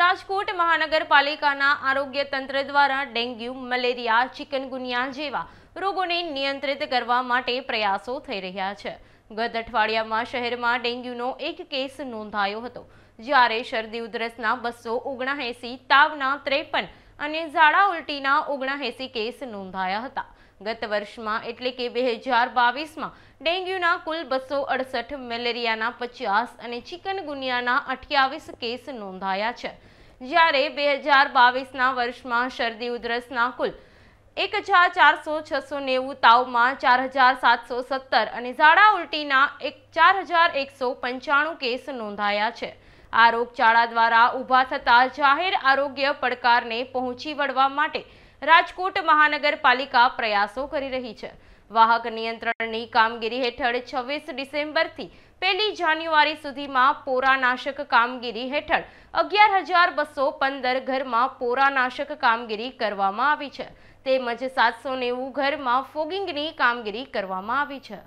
રાજકોટ મહાનગરપાલિકાના આરોગ્ય તંત્ર દ્વારા ડેન્ગ્યુ મલેરિયા ચિકનગુનિયા જેવા રોગોને નિયંત્રિત કરવા માટે પ્રયાસો થઈ રહ્યા છે ગત અઠવાડિયામાં શહેરમાં ડેન્ગ્યુનો એક કેસ નોંધાયો હતો જ્યારે શરદી ઉધરસના બસો ઓગણએંસી તાવના ત્રેપન અને ઝાડા ઉલટીના ઓગણએંસી કેસ નોંધાયા હતા ગત વર્ષમાં એટલે કે બે હજાર બાવીસમાં ડેન્ગ્યુના કુલ બસો અડસઠ મેલેરિયાના પચાસ અને ચિકનગુનિયાના અઠ્યાવીસ કેસ નોંધાયા છે જ્યારે બે હજાર બાવીસના વર્ષમાં શરદી ઉધરસના કુલ એક હજાર ચારસો છસો નેવું તાવમાં ચાર હજાર સાતસો સત્તર અને ઝાડા ઉલટીના એક ચાર હજાર એકસો પંચાણું કેસ નોંધાયા છે આ રોગચાળા દ્વારા ઊભા થતા જાહેર આરોગ્ય પડકારને પહોંચી વળવા માટે રાજકોટ મહાનગરપાલિકા પ્રયાસો કરી રહી છે વાહક નિયંત્રણની કામગીરી હેઠળ છવ્વીસ ડિસેમ્બરથી પહેલી જાન્યુઆરી સુધીમાં પોરાનાશક કામગીરી હેઠળ અગિયાર હજાર બસો પંદર ઘરમાં પોરાનાશક કામગીરી કરવામાં આવી છે તેમજ સાતસો નેવું ઘરમાં ફોગિંગની કામગીરી કરવામાં આવી છે